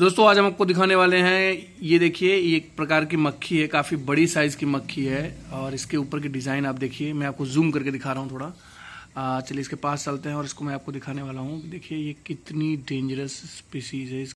दोस्तों आज हम आपको दिखाने वाले हैं ये देखिए ये एक प्रकार की मक्खी है काफ़ी बड़ी साइज़ की मक्खी है और इसके ऊपर की डिज़ाइन आप देखिए मैं आपको जूम करके दिखा रहा हूँ थोड़ा चलिए इसके पास चलते हैं और इसको मैं आपको दिखाने वाला हूँ देखिए ये कितनी डेंजरस स्पीसीज है